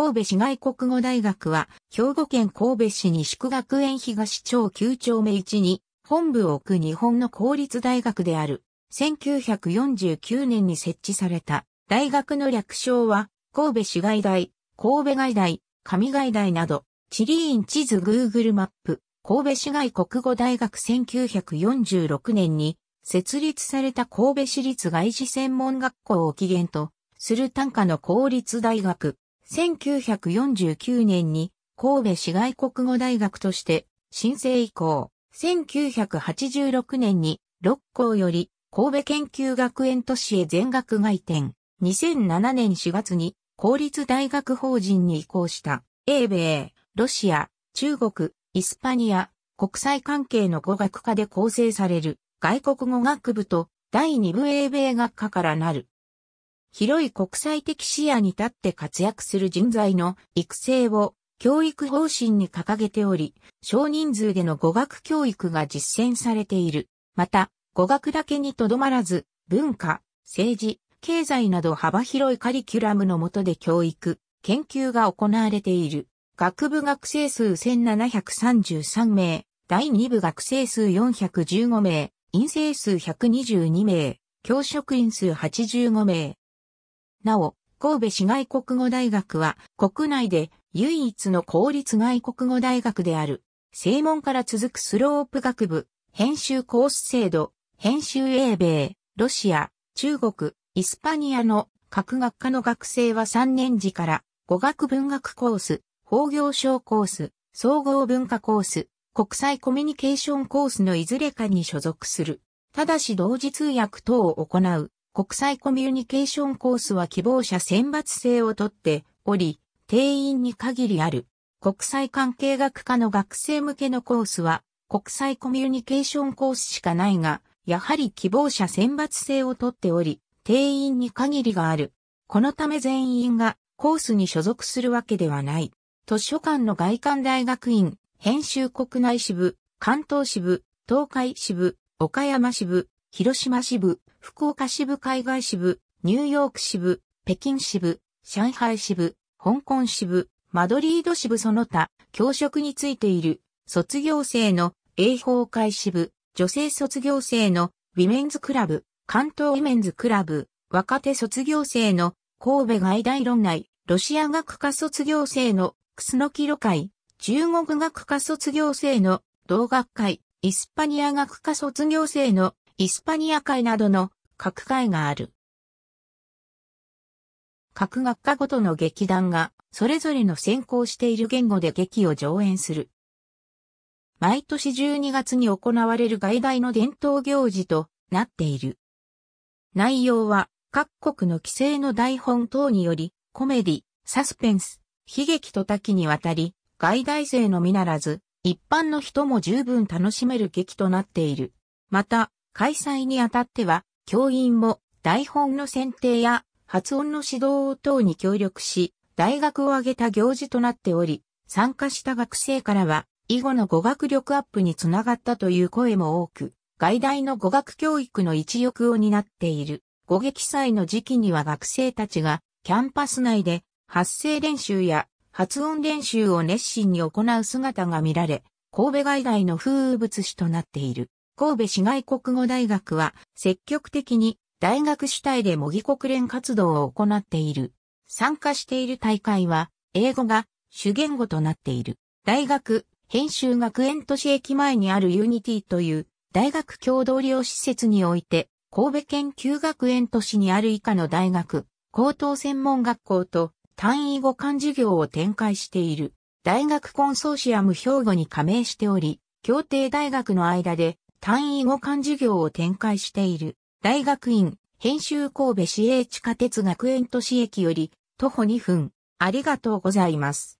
神戸市外国語大学は、兵庫県神戸市西区学園東町9丁目1に、本部を置く日本の公立大学である。1949年に設置された大学の略称は神戸市外大、神戸外大、上外大など、地理院地図 Google マップ、神戸市外国語大学1946年に設立された神戸市立外事専門学校を起源とする単価の公立大学、1949年に神戸市外国語大学として申請以降、1986年に六校より神戸研究学園都市へ全学外転、2007年4月に公立大学法人に移行した英米、ロシア、中国、イスパニア、国際関係の語学科で構成される外国語学部と第二部英米学科からなる広い国際的視野に立って活躍する人材の育成を教育方針に掲げており、少人数での語学教育が実践されている。また、語学だけにとどまらず、文化、政治、経済など幅広いカリキュラムの下で教育、研究が行われている。学部学生数1733名、第2部学生数415名、院生数122名、教職員数85名、なお、神戸市外国語大学は国内で唯一の公立外国語大学である。正門から続くスロープ学部、編集コース制度、編集英米、ロシア、中国、イスパニアの各学科の学生は3年時から語学文学コース、法行省コース、総合文化コース、国際コミュニケーションコースのいずれかに所属する。ただし同時通訳等を行う国際コミュニケーションコースは希望者選抜制をとっており、定員に限りある。国際関係学科の学生向けのコースは国際コミュニケーションコースしかないが、やはり希望者選抜制をとっており、定員に限りがある。このため全員がコースに所属するわけではない。図書館の外観大学院、編集国内支部、関東支部、東海支部、岡山支部、広島支部、福岡支部海外支部、ニューヨーク支部、北京支部、上海支部、香港支部、マドリード支部その他、教職についている、卒業生の英法会支部、女性卒業生のウィメンズクラブ、関東ウィメンズクラブ、若手卒業生の神戸外大論内、ロシア学科卒業生のクスノキロ会、中国学科卒業生の同学会、イスパニア学科卒業生のイスパニア会などの各会がある。各学科ごとの劇団が、それぞれの専攻している言語で劇を上演する。毎年12月に行われる外大の伝統行事となっている。内容は各国の規制の台本等により、コメディ、サスペンス、悲劇と多岐にわたり、外大生のみならず、一般の人も十分楽しめる劇となっている。また、開催にあたっては、教員も台本の選定や発音の指導等に協力し、大学を挙げた行事となっており、参加した学生からは、囲碁の語学力アップにつながったという声も多く、外大の語学教育の一翼を担っている。語劇祭の時期には学生たちが、キャンパス内で発声練習や発音練習を熱心に行う姿が見られ、神戸外大の風物詩となっている。神戸市外国語大学は積極的に大学主体で模擬国連活動を行っている。参加している大会は英語が主言語となっている。大学、編集学園都市駅前にあるユニティという大学共同利用施設において神戸研究学園都市にある以下の大学、高等専門学校と単位互換授業を展開している。大学コンソーシアム兵庫に加盟しており、協定大学の間で単位互換事業を展開している、大学院、編集神戸市営地下鉄学園都市駅より、徒歩2分、ありがとうございます。